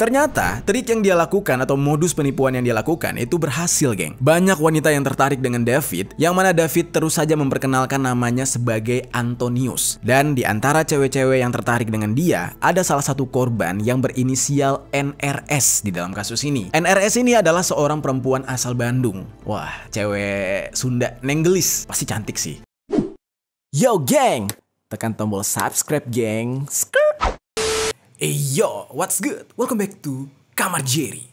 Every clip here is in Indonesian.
Ternyata, trik yang dia lakukan atau modus penipuan yang dia lakukan itu berhasil, geng. Banyak wanita yang tertarik dengan David, yang mana David terus saja memperkenalkan namanya sebagai Antonius. Dan di antara cewek-cewek yang tertarik dengan dia, ada salah satu korban yang berinisial NRS di dalam kasus ini. NRS ini adalah seorang perempuan asal Bandung. Wah, cewek Sunda Nenggelis. Pasti cantik sih. Yo, geng! Tekan tombol subscribe, geng. Skrrr. Hey yo, what's good? Welcome back to Kamar Jerry.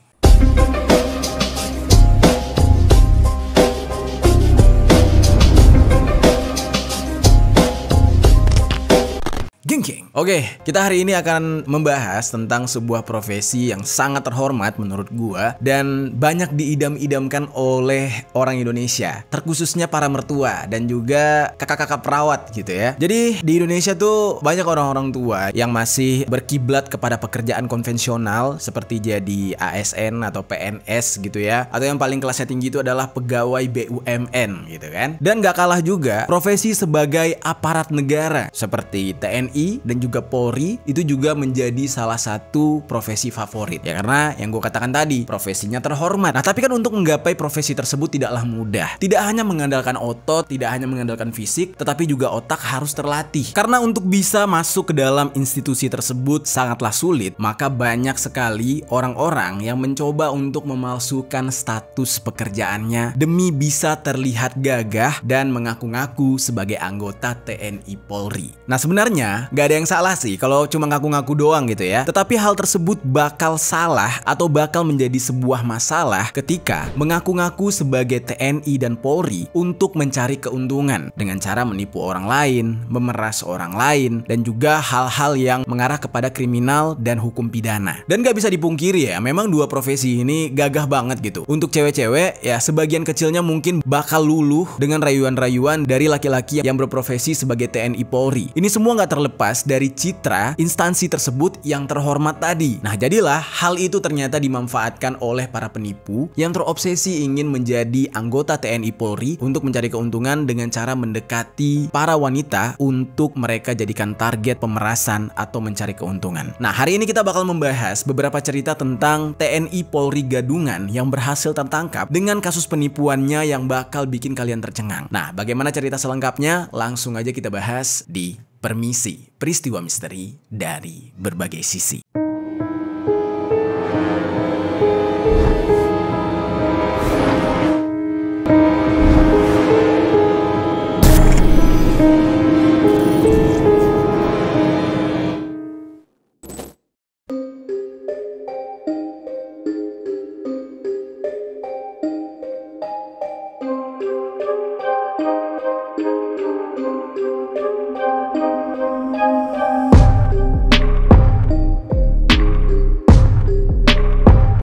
Gengking. Oke, kita hari ini akan membahas tentang sebuah profesi yang sangat terhormat menurut gua dan banyak diidam-idamkan oleh orang Indonesia, terkhususnya para mertua dan juga kakak-kakak perawat gitu ya. Jadi di Indonesia tuh banyak orang-orang tua yang masih berkiblat kepada pekerjaan konvensional seperti jadi ASN atau PNS gitu ya, atau yang paling kelasnya tinggi itu adalah pegawai BUMN gitu kan. Dan gak kalah juga profesi sebagai aparat negara seperti TNI TNI dan juga Polri itu juga menjadi salah satu profesi favorit ya karena yang gue katakan tadi profesinya terhormat nah tapi kan untuk menggapai profesi tersebut tidaklah mudah tidak hanya mengandalkan otot tidak hanya mengandalkan fisik tetapi juga otak harus terlatih karena untuk bisa masuk ke dalam institusi tersebut sangatlah sulit maka banyak sekali orang-orang yang mencoba untuk memalsukan status pekerjaannya demi bisa terlihat gagah dan mengaku-ngaku sebagai anggota TNI Polri nah sebenarnya nggak ada yang salah sih kalau cuma ngaku-ngaku doang gitu ya. Tetapi hal tersebut bakal salah atau bakal menjadi sebuah masalah ketika mengaku-ngaku sebagai TNI dan Polri untuk mencari keuntungan dengan cara menipu orang lain, memeras orang lain, dan juga hal-hal yang mengarah kepada kriminal dan hukum pidana. Dan gak bisa dipungkiri ya, memang dua profesi ini gagah banget gitu. Untuk cewek-cewek ya sebagian kecilnya mungkin bakal luluh dengan rayuan-rayuan dari laki-laki yang berprofesi sebagai TNI Polri. Ini semua nggak terlepas terlepas dari citra instansi tersebut yang terhormat tadi. Nah, jadilah hal itu ternyata dimanfaatkan oleh para penipu yang terobsesi ingin menjadi anggota TNI Polri untuk mencari keuntungan dengan cara mendekati para wanita untuk mereka jadikan target pemerasan atau mencari keuntungan. Nah, hari ini kita bakal membahas beberapa cerita tentang TNI Polri Gadungan yang berhasil tertangkap dengan kasus penipuannya yang bakal bikin kalian tercengang. Nah, bagaimana cerita selengkapnya? Langsung aja kita bahas di permisi peristiwa misteri dari berbagai sisi.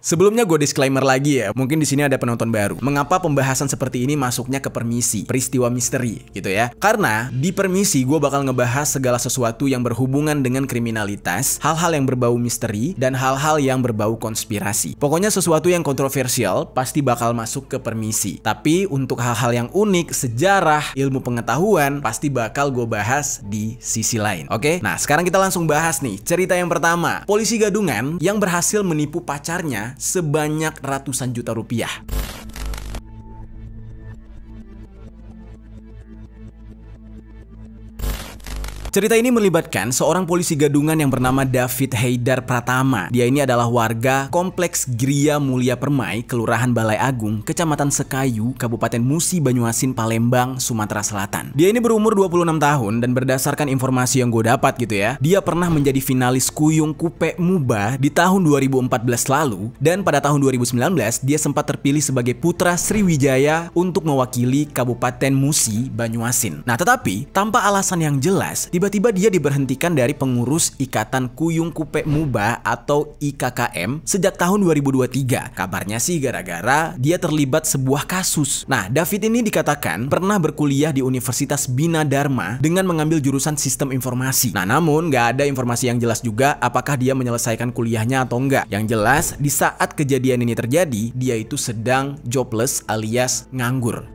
Sebelumnya gue disclaimer lagi ya, mungkin di sini ada penonton baru. Mengapa pembahasan seperti ini masuknya ke permisi, peristiwa misteri gitu ya? Karena di permisi gue bakal ngebahas segala sesuatu yang berhubungan dengan kriminalitas, hal-hal yang berbau misteri, dan hal-hal yang berbau konspirasi. Pokoknya sesuatu yang kontroversial pasti bakal masuk ke permisi. Tapi untuk hal-hal yang unik, sejarah, ilmu pengetahuan, pasti bakal gue bahas di sisi lain. Oke? Nah, sekarang kita langsung bahas nih cerita yang pertama. Polisi gadungan yang berhasil menipu pacarnya sebanyak ratusan juta rupiah. Cerita ini melibatkan seorang polisi gadungan yang bernama David Haidar Pratama. Dia ini adalah warga Kompleks Gria Mulia Permai, Kelurahan Balai Agung, Kecamatan Sekayu, Kabupaten Musi Banyuasin, Palembang, Sumatera Selatan. Dia ini berumur 26 tahun dan berdasarkan informasi yang gue dapat gitu ya, dia pernah menjadi finalis Kuyung Kupe Muba di tahun 2014 lalu dan pada tahun 2019 dia sempat terpilih sebagai putra Sriwijaya untuk mewakili Kabupaten Musi Banyuasin. Nah, tetapi tanpa alasan yang jelas, tiba Tiba-tiba dia diberhentikan dari pengurus Ikatan Kuyung Kupe Muba atau IKKM sejak tahun 2023. Kabarnya sih gara-gara dia terlibat sebuah kasus. Nah, David ini dikatakan pernah berkuliah di Universitas Bina Dharma dengan mengambil jurusan sistem informasi. Nah, namun nggak ada informasi yang jelas juga apakah dia menyelesaikan kuliahnya atau enggak. Yang jelas, di saat kejadian ini terjadi, dia itu sedang jobless alias nganggur.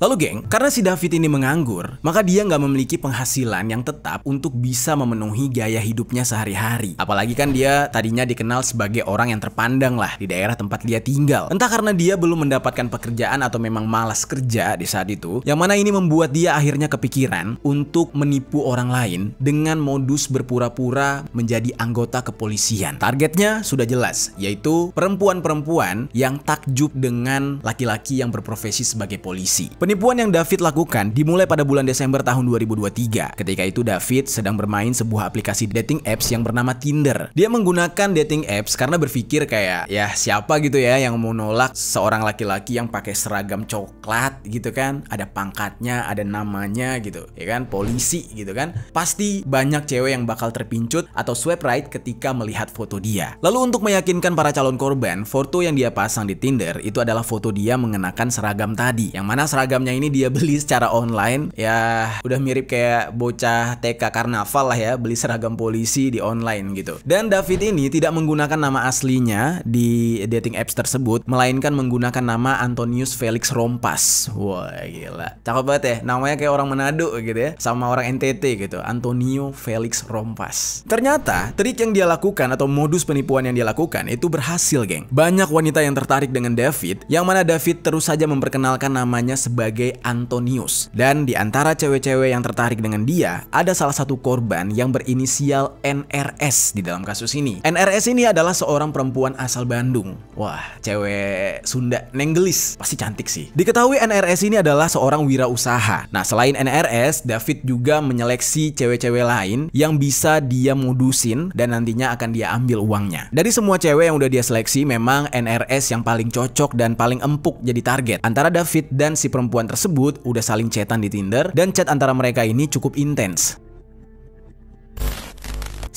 Lalu geng, karena si David ini menganggur, maka dia nggak memiliki penghasilan yang tetap untuk bisa memenuhi gaya hidupnya sehari-hari. Apalagi kan dia tadinya dikenal sebagai orang yang terpandang lah di daerah tempat dia tinggal. Entah karena dia belum mendapatkan pekerjaan atau memang malas kerja di saat itu, yang mana ini membuat dia akhirnya kepikiran untuk menipu orang lain dengan modus berpura-pura menjadi anggota kepolisian. Targetnya sudah jelas, yaitu perempuan-perempuan yang takjub dengan laki-laki yang berprofesi sebagai polisi. Penipuan yang David lakukan dimulai pada bulan Desember tahun 2023. Ketika itu David sedang bermain sebuah aplikasi dating apps yang bernama Tinder. Dia menggunakan dating apps karena berpikir kayak ya siapa gitu ya yang mau nolak seorang laki-laki yang pakai seragam coklat gitu kan, ada pangkatnya, ada namanya gitu, ya kan, polisi gitu kan. Pasti banyak cewek yang bakal terpincut atau swipe right ketika melihat foto dia. Lalu untuk meyakinkan para calon korban, foto yang dia pasang di Tinder itu adalah foto dia mengenakan seragam tadi. Yang mana seragam programnya ini dia beli secara online. Ya, udah mirip kayak bocah TK karnaval lah ya, beli seragam polisi di online gitu. Dan David ini tidak menggunakan nama aslinya di dating apps tersebut, melainkan menggunakan nama Antonius Felix Rompas. Wah, gila. Cakep banget ya, namanya kayak orang Manado gitu ya, sama orang NTT gitu. Antonio Felix Rompas. Ternyata, trik yang dia lakukan atau modus penipuan yang dia lakukan itu berhasil, geng. Banyak wanita yang tertarik dengan David, yang mana David terus saja memperkenalkan namanya sebagai sebagai Antonius. Dan di antara cewek-cewek yang tertarik dengan dia, ada salah satu korban yang berinisial NRS di dalam kasus ini. NRS ini adalah seorang perempuan asal Bandung. Wah, cewek Sunda Nenggelis. Pasti cantik sih. Diketahui NRS ini adalah seorang wirausaha. Nah, selain NRS, David juga menyeleksi cewek-cewek lain yang bisa dia modusin dan nantinya akan dia ambil uangnya. Dari semua cewek yang udah dia seleksi, memang NRS yang paling cocok dan paling empuk jadi target. Antara David dan si perempuan perempuan tersebut udah saling chatan di Tinder dan chat antara mereka ini cukup intens.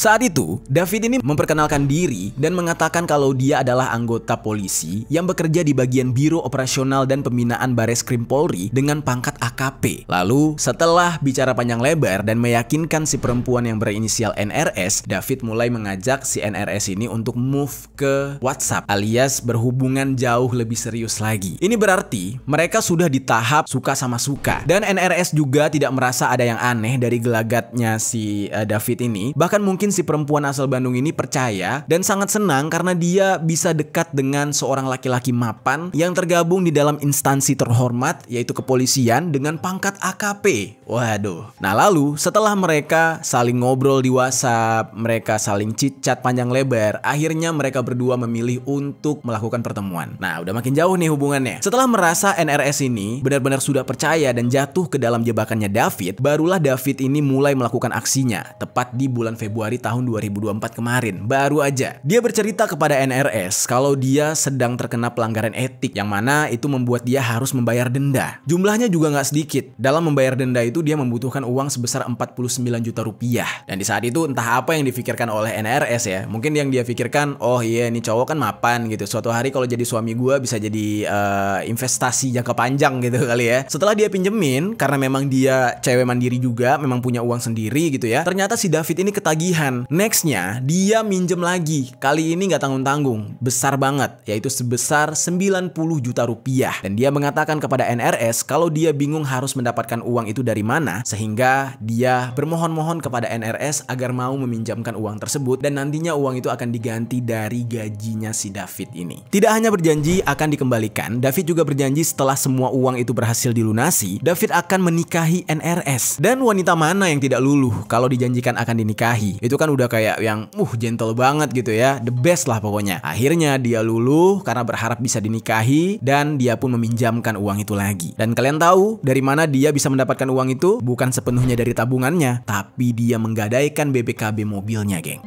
Saat itu, David ini memperkenalkan diri dan mengatakan kalau dia adalah anggota polisi yang bekerja di bagian Biro Operasional dan Pembinaan Bareskrim Polri dengan pangkat AKP. Lalu, setelah bicara panjang lebar dan meyakinkan si perempuan yang berinisial NRS, David mulai mengajak si NRS ini untuk move ke WhatsApp alias berhubungan jauh lebih serius lagi. Ini berarti mereka sudah di tahap suka sama suka dan NRS juga tidak merasa ada yang aneh dari gelagatnya si eh, David ini. Bahkan mungkin si perempuan asal Bandung ini percaya dan sangat senang karena dia bisa dekat dengan seorang laki-laki mapan yang tergabung di dalam instansi terhormat yaitu kepolisian dengan pangkat AKP. Waduh. Nah lalu setelah mereka saling ngobrol di WhatsApp, mereka saling cicat panjang lebar, akhirnya mereka berdua memilih untuk melakukan pertemuan. Nah udah makin jauh nih hubungannya. Setelah merasa NRS ini benar-benar sudah percaya dan jatuh ke dalam jebakannya David, barulah David ini mulai melakukan aksinya tepat di bulan Februari tahun 2024 kemarin, baru aja. Dia bercerita kepada NRS kalau dia sedang terkena pelanggaran etik yang mana itu membuat dia harus membayar denda. Jumlahnya juga nggak sedikit. Dalam membayar denda itu dia membutuhkan uang sebesar 49 juta rupiah. Dan di saat itu entah apa yang difikirkan oleh NRS ya. Mungkin yang dia pikirkan, oh iya ini cowok kan mapan gitu. Suatu hari kalau jadi suami gue bisa jadi uh, investasi jangka panjang gitu kali ya. Setelah dia pinjemin, karena memang dia cewek mandiri juga, memang punya uang sendiri gitu ya. Ternyata si David ini ketagihan Nextnya, dia minjem lagi. Kali ini nggak tanggung-tanggung. Besar banget, yaitu sebesar 90 juta rupiah. Dan dia mengatakan kepada NRS kalau dia bingung harus mendapatkan uang itu dari mana, sehingga dia bermohon-mohon kepada NRS agar mau meminjamkan uang tersebut dan nantinya uang itu akan diganti dari gajinya si David ini. Tidak hanya berjanji akan dikembalikan, David juga berjanji setelah semua uang itu berhasil dilunasi, David akan menikahi NRS. Dan wanita mana yang tidak luluh kalau dijanjikan akan dinikahi? Itu itu kan udah kayak yang uh gentle banget gitu ya, the best lah pokoknya. Akhirnya dia luluh karena berharap bisa dinikahi dan dia pun meminjamkan uang itu lagi. Dan kalian tahu dari mana dia bisa mendapatkan uang itu? Bukan sepenuhnya dari tabungannya, tapi dia menggadaikan BBKB mobilnya, geng.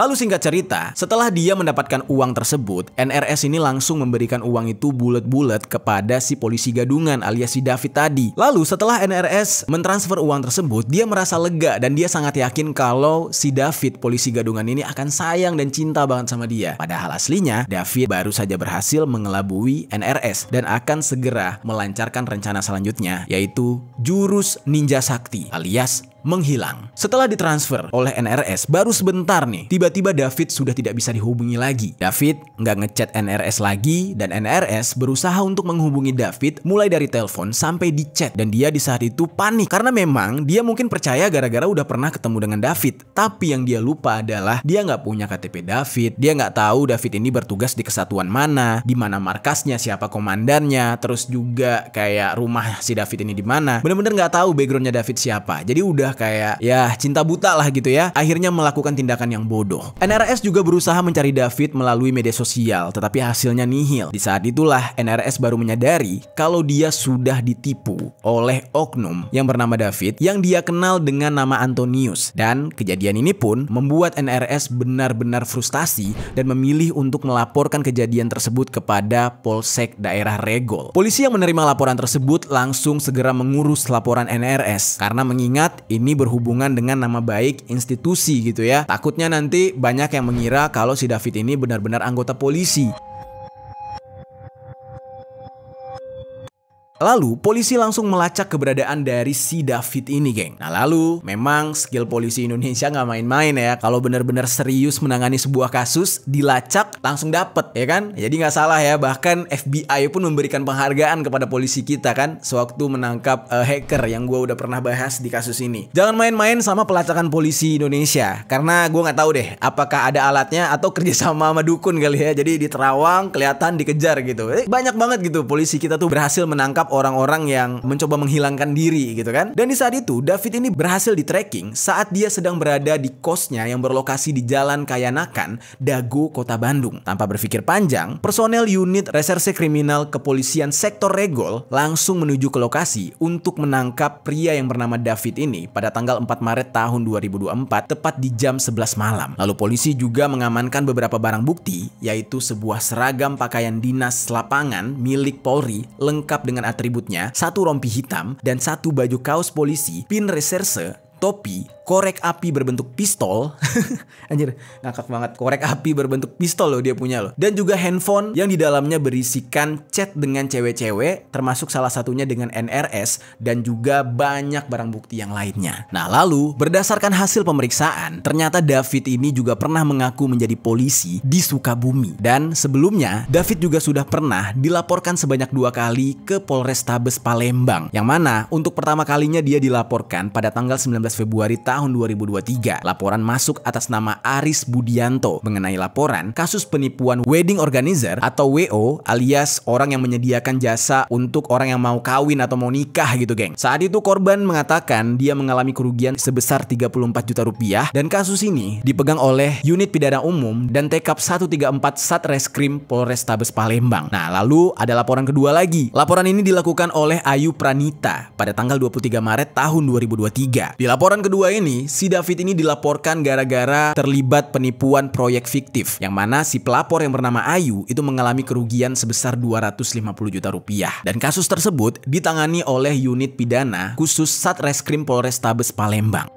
Lalu singkat cerita, setelah dia mendapatkan uang tersebut, NRS ini langsung memberikan uang itu bulat-bulat kepada si polisi gadungan alias si David tadi. Lalu setelah NRS mentransfer uang tersebut, dia merasa lega dan dia sangat yakin kalau si David polisi gadungan ini akan sayang dan cinta banget sama dia. Padahal aslinya David baru saja berhasil mengelabui NRS dan akan segera melancarkan rencana selanjutnya yaitu jurus ninja sakti alias menghilang. Setelah ditransfer oleh NRS baru sebentar nih, tiba-tiba David sudah tidak bisa dihubungi lagi. David nggak ngechat NRS lagi dan NRS berusaha untuk menghubungi David mulai dari telepon sampai di chat dan dia di saat itu panik karena memang dia mungkin percaya gara-gara udah pernah ketemu dengan David. Tapi yang dia lupa adalah dia nggak punya KTP David, dia nggak tahu David ini bertugas di kesatuan mana, di mana markasnya, siapa komandannya, terus juga kayak rumah si David ini di mana. Bener-bener nggak tahu backgroundnya David siapa. Jadi udah udah kayak ya cinta buta lah gitu ya. Akhirnya melakukan tindakan yang bodoh. NRS juga berusaha mencari David melalui media sosial, tetapi hasilnya nihil. Di saat itulah NRS baru menyadari kalau dia sudah ditipu oleh oknum yang bernama David yang dia kenal dengan nama Antonius. Dan kejadian ini pun membuat NRS benar-benar frustasi dan memilih untuk melaporkan kejadian tersebut kepada Polsek daerah Regol. Polisi yang menerima laporan tersebut langsung segera mengurus laporan NRS karena mengingat ini ini berhubungan dengan nama baik institusi gitu ya. Takutnya nanti banyak yang mengira kalau si David ini benar-benar anggota polisi. Lalu, polisi langsung melacak keberadaan dari si David ini, geng. Nah, lalu memang skill polisi Indonesia nggak main-main ya. Kalau benar-benar serius menangani sebuah kasus, dilacak langsung dapet, ya kan? Jadi nggak salah ya. Bahkan FBI pun memberikan penghargaan kepada polisi kita kan, sewaktu menangkap uh, hacker yang gue udah pernah bahas di kasus ini. Jangan main-main sama pelacakan polisi Indonesia, karena gue nggak tahu deh apakah ada alatnya atau kerjasama sama dukun kali ya. Jadi di Terawang kelihatan dikejar gitu. Eh, banyak banget gitu polisi kita tuh berhasil menangkap orang-orang yang mencoba menghilangkan diri gitu kan. Dan di saat itu David ini berhasil di tracking saat dia sedang berada di kosnya yang berlokasi di Jalan Kayanakan, Dago, Kota Bandung. Tanpa berpikir panjang, personel unit reserse kriminal kepolisian sektor Regol langsung menuju ke lokasi untuk menangkap pria yang bernama David ini pada tanggal 4 Maret tahun 2024 tepat di jam 11 malam. Lalu polisi juga mengamankan beberapa barang bukti yaitu sebuah seragam pakaian dinas lapangan milik Polri lengkap dengan atas atributnya, satu rompi hitam, dan satu baju kaos polisi, pin reserse, topi, korek api berbentuk pistol. Anjir, ngakak banget. Korek api berbentuk pistol loh dia punya loh. Dan juga handphone yang di dalamnya berisikan chat dengan cewek-cewek, termasuk salah satunya dengan NRS dan juga banyak barang bukti yang lainnya. Nah, lalu berdasarkan hasil pemeriksaan, ternyata David ini juga pernah mengaku menjadi polisi di Sukabumi. Dan sebelumnya, David juga sudah pernah dilaporkan sebanyak dua kali ke Polrestabes Palembang. Yang mana untuk pertama kalinya dia dilaporkan pada tanggal 19 Februari tahun 2023. Laporan masuk atas nama Aris Budianto mengenai laporan kasus penipuan wedding organizer atau WO alias orang yang menyediakan jasa untuk orang yang mau kawin atau mau nikah gitu geng. Saat itu korban mengatakan dia mengalami kerugian sebesar 34 juta rupiah dan kasus ini dipegang oleh unit pidana umum dan TKP 134 Satreskrim Polrestabes Palembang. Nah lalu ada laporan kedua lagi. Laporan ini dilakukan oleh Ayu Pranita pada tanggal 23 Maret tahun 2023. Di Laporan kedua ini, si David ini dilaporkan gara-gara terlibat penipuan proyek fiktif, yang mana si pelapor yang bernama Ayu itu mengalami kerugian sebesar 250 juta rupiah. Dan kasus tersebut ditangani oleh unit pidana khusus Satreskrim Polrestabes Palembang.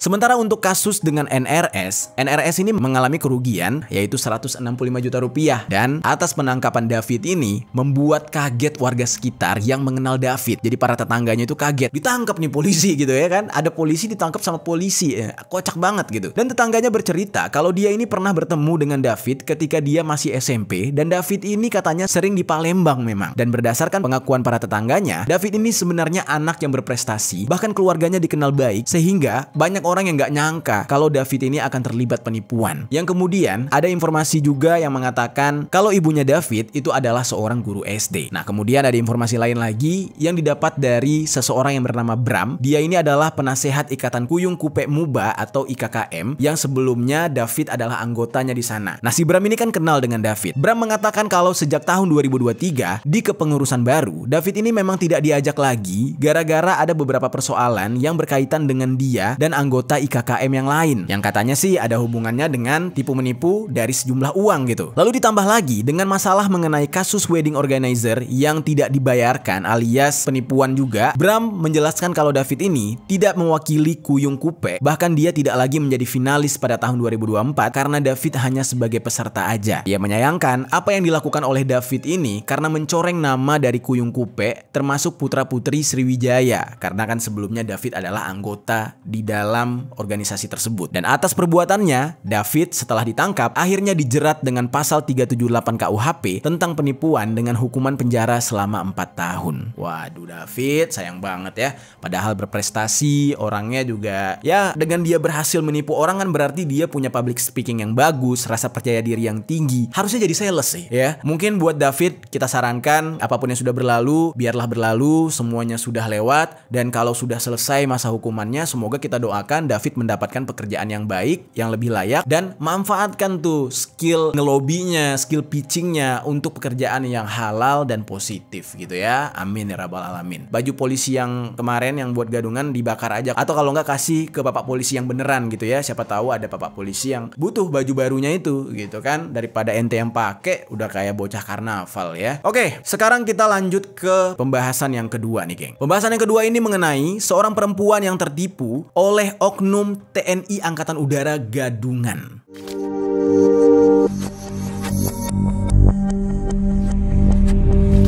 Sementara untuk kasus dengan NRS, NRS ini mengalami kerugian yaitu 165 juta rupiah dan atas penangkapan David ini membuat kaget warga sekitar yang mengenal David. Jadi para tetangganya itu kaget, ditangkap nih polisi gitu ya kan. Ada polisi ditangkap sama polisi, ya, kocak banget gitu. Dan tetangganya bercerita kalau dia ini pernah bertemu dengan David ketika dia masih SMP dan David ini katanya sering di Palembang memang. Dan berdasarkan pengakuan para tetangganya, David ini sebenarnya anak yang berprestasi, bahkan keluarganya dikenal baik sehingga banyak orang yang gak nyangka kalau David ini akan terlibat penipuan. Yang kemudian ada informasi juga yang mengatakan kalau ibunya David itu adalah seorang guru SD. Nah kemudian ada informasi lain lagi yang didapat dari seseorang yang bernama Bram. Dia ini adalah penasehat Ikatan Kuyung Kupe Muba atau IKKM yang sebelumnya David adalah anggotanya di sana. Nah si Bram ini kan kenal dengan David. Bram mengatakan kalau sejak tahun 2023 di kepengurusan baru, David ini memang tidak diajak lagi gara-gara ada beberapa persoalan yang berkaitan dengan dia dan anggota anggota IKKM yang lain yang katanya sih ada hubungannya dengan tipu menipu dari sejumlah uang gitu. Lalu ditambah lagi dengan masalah mengenai kasus wedding organizer yang tidak dibayarkan alias penipuan juga, Bram menjelaskan kalau David ini tidak mewakili Kuyung Kupe, bahkan dia tidak lagi menjadi finalis pada tahun 2024 karena David hanya sebagai peserta aja. Ia menyayangkan apa yang dilakukan oleh David ini karena mencoreng nama dari Kuyung Kupe termasuk putra-putri Sriwijaya karena kan sebelumnya David adalah anggota di dalam dalam organisasi tersebut. Dan atas perbuatannya, David setelah ditangkap akhirnya dijerat dengan pasal 378 KUHP tentang penipuan dengan hukuman penjara selama 4 tahun. Waduh David, sayang banget ya. Padahal berprestasi, orangnya juga ya dengan dia berhasil menipu orang kan berarti dia punya public speaking yang bagus, rasa percaya diri yang tinggi. Harusnya jadi sales sih ya. Mungkin buat David kita sarankan apapun yang sudah berlalu, biarlah berlalu, semuanya sudah lewat dan kalau sudah selesai masa hukumannya semoga kita doakan mudah David mendapatkan pekerjaan yang baik, yang lebih layak dan manfaatkan tuh skill ngelobinya, skill pitchingnya untuk pekerjaan yang halal dan positif gitu ya. Amin ya rabbal alamin. Baju polisi yang kemarin yang buat gadungan dibakar aja atau kalau nggak kasih ke bapak polisi yang beneran gitu ya. Siapa tahu ada bapak polisi yang butuh baju barunya itu gitu kan daripada ente yang pakai udah kayak bocah karnaval ya. Oke, sekarang kita lanjut ke pembahasan yang kedua nih, geng. Pembahasan yang kedua ini mengenai seorang perempuan yang tertipu oleh Oknum TNI Angkatan Udara Gadungan.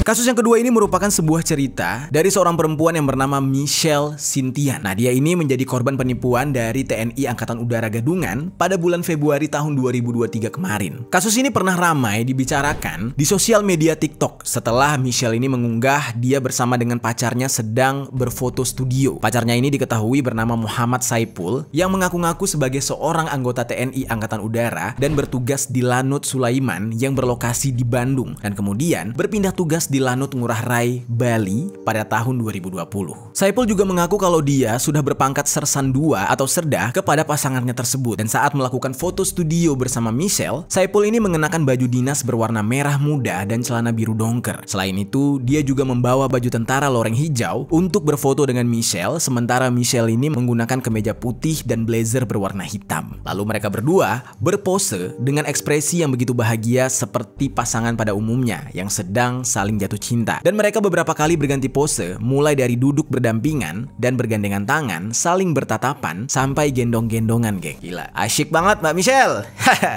Kasus yang kedua ini merupakan sebuah cerita dari seorang perempuan yang bernama Michelle Sintian. Nah, dia ini menjadi korban penipuan dari TNI Angkatan Udara Gadungan pada bulan Februari tahun 2023 kemarin. Kasus ini pernah ramai dibicarakan di sosial media TikTok setelah Michelle ini mengunggah dia bersama dengan pacarnya sedang berfoto studio. Pacarnya ini diketahui bernama Muhammad Saipul yang mengaku-ngaku sebagai seorang anggota TNI Angkatan Udara dan bertugas di Lanut Sulaiman yang berlokasi di Bandung dan kemudian berpindah tugas di Lanut Ngurah Rai, Bali pada tahun 2020. Saipul juga mengaku kalau dia sudah berpangkat sersan 2 atau Serda kepada pasangannya tersebut dan saat melakukan foto studio bersama Michelle, Saipul ini mengenakan baju dinas berwarna merah muda dan celana biru dongker. Selain itu, dia juga membawa baju tentara loreng hijau untuk berfoto dengan Michelle sementara Michelle ini menggunakan kemeja putih dan blazer berwarna hitam. Lalu mereka berdua berpose dengan ekspresi yang begitu bahagia seperti pasangan pada umumnya yang sedang saling jatuh cinta. Dan mereka beberapa kali berganti pose, mulai dari duduk berdampingan dan bergandengan tangan, saling bertatapan, sampai gendong-gendongan, geng. Gila, asyik banget Mbak Michelle.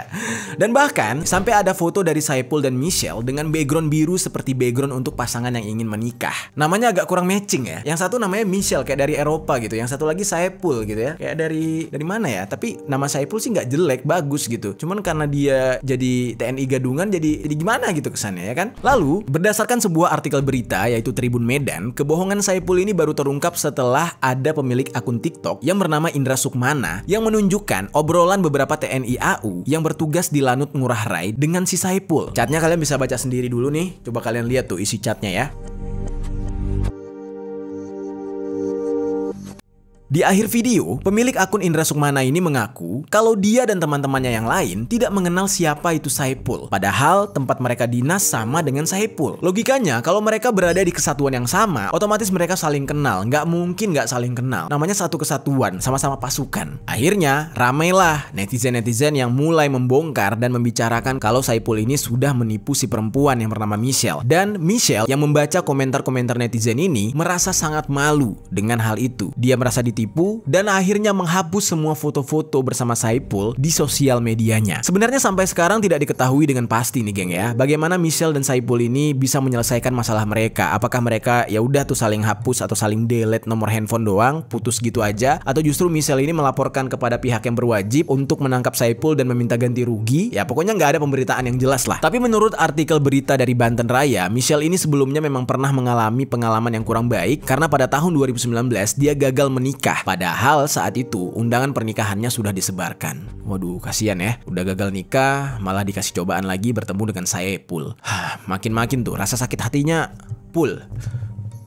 dan bahkan, sampai ada foto dari Saipul dan Michelle dengan background biru seperti background untuk pasangan yang ingin menikah. Namanya agak kurang matching ya. Yang satu namanya Michelle, kayak dari Eropa gitu. Yang satu lagi Saipul gitu ya. Kayak dari dari mana ya? Tapi nama Saipul sih nggak jelek, bagus gitu. Cuman karena dia jadi TNI gadungan, jadi, jadi gimana gitu kesannya ya kan? Lalu, berdasarkan Berdasarkan sebuah artikel berita yaitu Tribun Medan, kebohongan Saipul ini baru terungkap setelah ada pemilik akun TikTok yang bernama Indra Sukmana yang menunjukkan obrolan beberapa TNI AU yang bertugas di Lanut Ngurah Rai dengan si Saipul. Catnya kalian bisa baca sendiri dulu nih, coba kalian lihat tuh isi catnya ya. Di akhir video, pemilik akun Indra Sukmana ini mengaku kalau dia dan teman-temannya yang lain tidak mengenal siapa itu Saipul. Padahal tempat mereka dinas sama dengan Saipul. Logikanya, kalau mereka berada di kesatuan yang sama, otomatis mereka saling kenal. Nggak mungkin nggak saling kenal. Namanya satu kesatuan, sama-sama pasukan. Akhirnya, ramailah netizen-netizen yang mulai membongkar dan membicarakan kalau Saipul ini sudah menipu si perempuan yang bernama Michelle. Dan Michelle yang membaca komentar-komentar netizen ini merasa sangat malu dengan hal itu. Dia merasa di ditipu dan akhirnya menghapus semua foto-foto bersama Saipul di sosial medianya. Sebenarnya sampai sekarang tidak diketahui dengan pasti nih geng ya, bagaimana Michelle dan Saipul ini bisa menyelesaikan masalah mereka. Apakah mereka ya udah tuh saling hapus atau saling delete nomor handphone doang, putus gitu aja atau justru Michelle ini melaporkan kepada pihak yang berwajib untuk menangkap Saipul dan meminta ganti rugi? Ya pokoknya nggak ada pemberitaan yang jelas lah. Tapi menurut artikel berita dari Banten Raya, Michelle ini sebelumnya memang pernah mengalami pengalaman yang kurang baik karena pada tahun 2019 dia gagal menikah nikah. Padahal saat itu undangan pernikahannya sudah disebarkan. Waduh, kasihan ya. Udah gagal nikah, malah dikasih cobaan lagi bertemu dengan saya Pul. Makin-makin tuh rasa sakit hatinya pul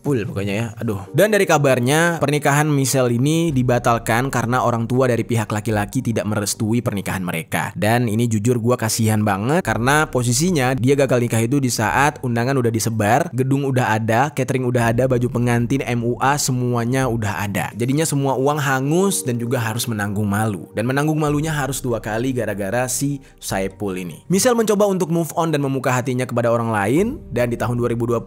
full pokoknya ya. Aduh. Dan dari kabarnya pernikahan Michelle ini dibatalkan karena orang tua dari pihak laki-laki tidak merestui pernikahan mereka. Dan ini jujur gue kasihan banget karena posisinya dia gagal nikah itu di saat undangan udah disebar, gedung udah ada, catering udah ada, baju pengantin, MUA semuanya udah ada. Jadinya semua uang hangus dan juga harus menanggung malu. Dan menanggung malunya harus dua kali gara-gara si Saipul ini. Michelle mencoba untuk move on dan memuka hatinya kepada orang lain dan di tahun 2020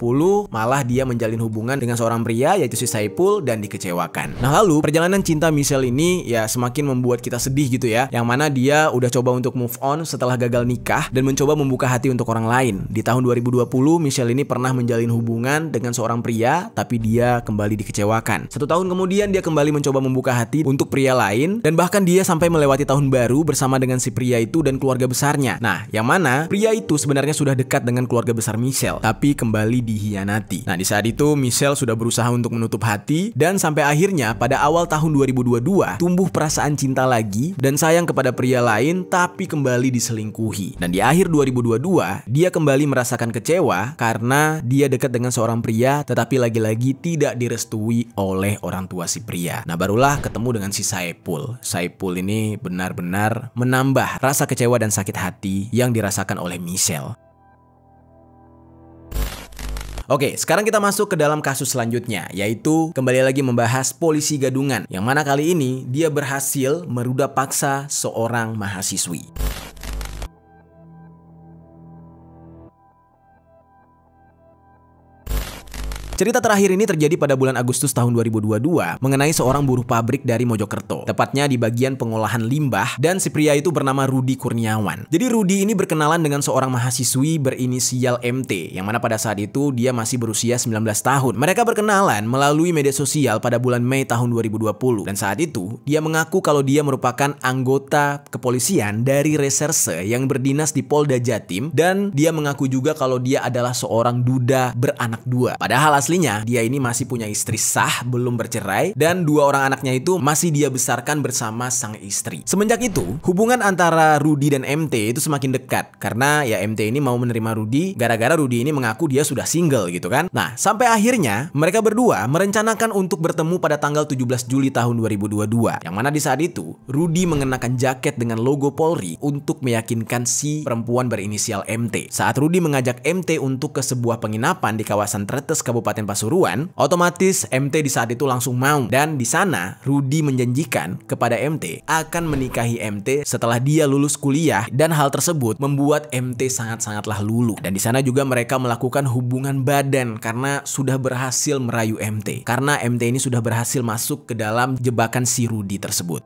malah dia menjalin hubungan hubungan dengan seorang pria yaitu si Saipul dan dikecewakan. Nah lalu perjalanan cinta Michelle ini ya semakin membuat kita sedih gitu ya. Yang mana dia udah coba untuk move on setelah gagal nikah dan mencoba membuka hati untuk orang lain. Di tahun 2020 Michelle ini pernah menjalin hubungan dengan seorang pria tapi dia kembali dikecewakan. Satu tahun kemudian dia kembali mencoba membuka hati untuk pria lain dan bahkan dia sampai melewati tahun baru bersama dengan si pria itu dan keluarga besarnya. Nah yang mana pria itu sebenarnya sudah dekat dengan keluarga besar Michelle tapi kembali dihianati. Nah di saat itu Michelle Michelle sudah berusaha untuk menutup hati dan sampai akhirnya pada awal tahun 2022 tumbuh perasaan cinta lagi dan sayang kepada pria lain tapi kembali diselingkuhi. Dan di akhir 2022 dia kembali merasakan kecewa karena dia dekat dengan seorang pria tetapi lagi-lagi tidak direstui oleh orang tua si pria. Nah barulah ketemu dengan si Saipul. Saipul ini benar-benar menambah rasa kecewa dan sakit hati yang dirasakan oleh Michelle. Oke, sekarang kita masuk ke dalam kasus selanjutnya, yaitu kembali lagi membahas polisi gadungan, yang mana kali ini dia berhasil meruda paksa seorang mahasiswi. Cerita terakhir ini terjadi pada bulan Agustus tahun 2022 mengenai seorang buruh pabrik dari Mojokerto, tepatnya di bagian pengolahan limbah dan si pria itu bernama Rudi Kurniawan. Jadi Rudi ini berkenalan dengan seorang mahasiswi berinisial MT yang mana pada saat itu dia masih berusia 19 tahun. Mereka berkenalan melalui media sosial pada bulan Mei tahun 2020 dan saat itu dia mengaku kalau dia merupakan anggota kepolisian dari reserse yang berdinas di Polda Jatim dan dia mengaku juga kalau dia adalah seorang duda beranak dua. Padahal asli aslinya, dia ini masih punya istri sah, belum bercerai, dan dua orang anaknya itu masih dia besarkan bersama sang istri. Semenjak itu, hubungan antara Rudy dan MT itu semakin dekat, karena ya MT ini mau menerima Rudy, gara-gara Rudy ini mengaku dia sudah single gitu kan. Nah, sampai akhirnya, mereka berdua merencanakan untuk bertemu pada tanggal 17 Juli tahun 2022, yang mana di saat itu, Rudy mengenakan jaket dengan logo Polri untuk meyakinkan si perempuan berinisial MT. Saat Rudy mengajak MT untuk ke sebuah penginapan di kawasan Tretes, Kabupaten Kabupaten Pasuruan, otomatis MT di saat itu langsung mau dan di sana Rudy menjanjikan kepada MT akan menikahi MT setelah dia lulus kuliah dan hal tersebut membuat MT sangat-sangatlah lulu. Dan di sana juga mereka melakukan hubungan badan karena sudah berhasil merayu MT. Karena MT ini sudah berhasil masuk ke dalam jebakan si Rudy tersebut.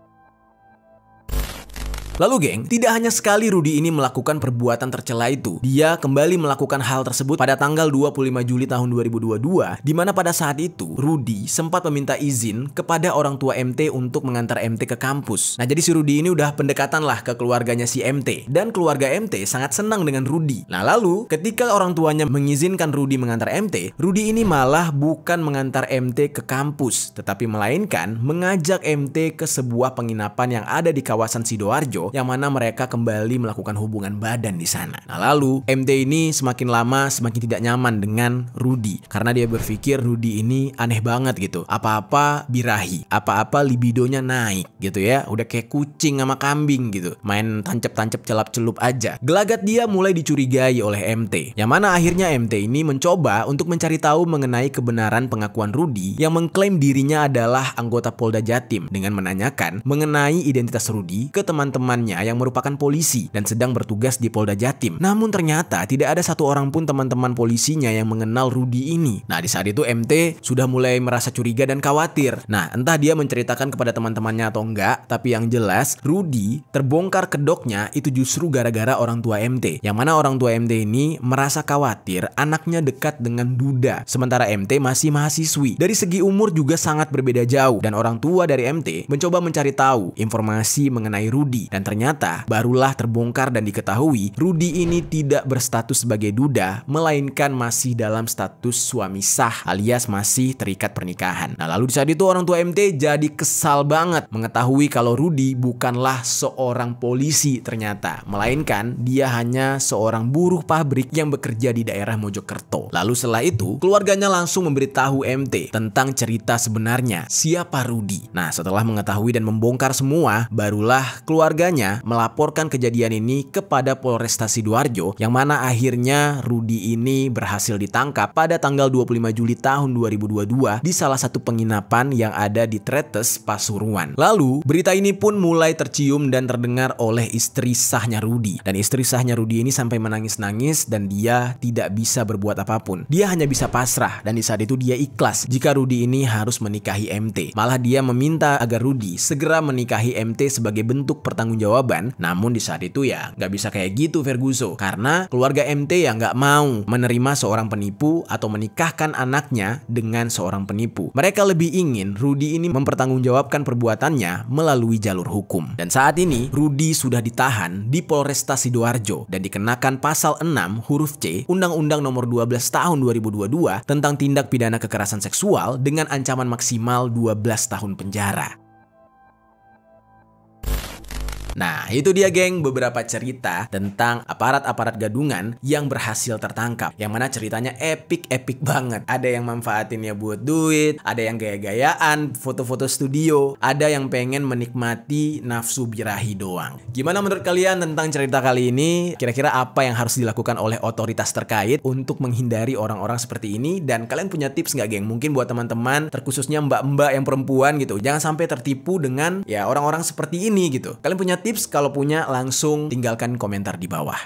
Lalu geng, tidak hanya sekali Rudy ini melakukan perbuatan tercela itu, dia kembali melakukan hal tersebut pada tanggal 25 Juli tahun 2022, di mana pada saat itu Rudy sempat meminta izin kepada orang tua MT untuk mengantar MT ke kampus. Nah jadi si Rudy ini udah pendekatan lah ke keluarganya si MT, dan keluarga MT sangat senang dengan Rudy. Nah lalu, ketika orang tuanya mengizinkan Rudy mengantar MT, Rudy ini malah bukan mengantar MT ke kampus, tetapi melainkan mengajak MT ke sebuah penginapan yang ada di kawasan Sidoarjo yang mana mereka kembali melakukan hubungan badan di sana. Nah lalu MT ini semakin lama semakin tidak nyaman dengan Rudy karena dia berpikir Rudy ini aneh banget gitu. Apa-apa birahi, apa-apa libidonya naik gitu ya. Udah kayak kucing sama kambing gitu. Main tancap-tancap celap-celup aja. Gelagat dia mulai dicurigai oleh MT. Yang mana akhirnya MT ini mencoba untuk mencari tahu mengenai kebenaran pengakuan Rudy yang mengklaim dirinya adalah anggota Polda Jatim dengan menanyakan mengenai identitas Rudy ke teman-teman temannya yang merupakan polisi dan sedang bertugas di Polda Jatim. Namun ternyata tidak ada satu orang pun teman-teman polisinya yang mengenal Rudi ini. Nah di saat itu MT sudah mulai merasa curiga dan khawatir. Nah entah dia menceritakan kepada teman-temannya atau enggak, tapi yang jelas Rudi terbongkar kedoknya itu justru gara-gara orang tua MT. Yang mana orang tua MT ini merasa khawatir anaknya dekat dengan Duda. Sementara MT masih mahasiswi. Dari segi umur juga sangat berbeda jauh dan orang tua dari MT mencoba mencari tahu informasi mengenai Rudi dan ternyata barulah terbongkar dan diketahui Rudy ini tidak berstatus sebagai duda melainkan masih dalam status suami sah alias masih terikat pernikahan. Nah lalu di saat itu orang tua MT jadi kesal banget mengetahui kalau Rudy bukanlah seorang polisi ternyata melainkan dia hanya seorang buruh pabrik yang bekerja di daerah Mojokerto. Lalu setelah itu keluarganya langsung memberitahu MT tentang cerita sebenarnya siapa Rudy. Nah setelah mengetahui dan membongkar semua barulah keluarganya keluarganya melaporkan kejadian ini kepada Polresta Sidoarjo yang mana akhirnya Rudi ini berhasil ditangkap pada tanggal 25 Juli tahun 2022 di salah satu penginapan yang ada di Tretes, Pasuruan. Lalu, berita ini pun mulai tercium dan terdengar oleh istri sahnya Rudi. Dan istri sahnya Rudi ini sampai menangis-nangis dan dia tidak bisa berbuat apapun. Dia hanya bisa pasrah dan di saat itu dia ikhlas jika Rudi ini harus menikahi MT. Malah dia meminta agar Rudi segera menikahi MT sebagai bentuk pertanggungjawaban jawaban, namun di saat itu ya nggak bisa kayak gitu Ferguso. Karena keluarga MT yang nggak mau menerima seorang penipu atau menikahkan anaknya dengan seorang penipu. Mereka lebih ingin Rudy ini mempertanggungjawabkan perbuatannya melalui jalur hukum. Dan saat ini Rudy sudah ditahan di Polresta Sidoarjo dan dikenakan pasal 6 huruf C Undang-Undang Nomor 12 Tahun 2022 tentang tindak pidana kekerasan seksual dengan ancaman maksimal 12 tahun penjara. Nah, itu dia geng beberapa cerita tentang aparat-aparat gadungan yang berhasil tertangkap. Yang mana ceritanya epic-epic banget. Ada yang manfaatinnya buat duit, ada yang gaya-gayaan, foto-foto studio, ada yang pengen menikmati nafsu birahi doang. Gimana menurut kalian tentang cerita kali ini? Kira-kira apa yang harus dilakukan oleh otoritas terkait untuk menghindari orang-orang seperti ini? Dan kalian punya tips nggak geng? Mungkin buat teman-teman, terkhususnya mbak-mbak yang perempuan gitu. Jangan sampai tertipu dengan ya orang-orang seperti ini gitu. Kalian punya tips kalau punya langsung tinggalkan komentar di bawah.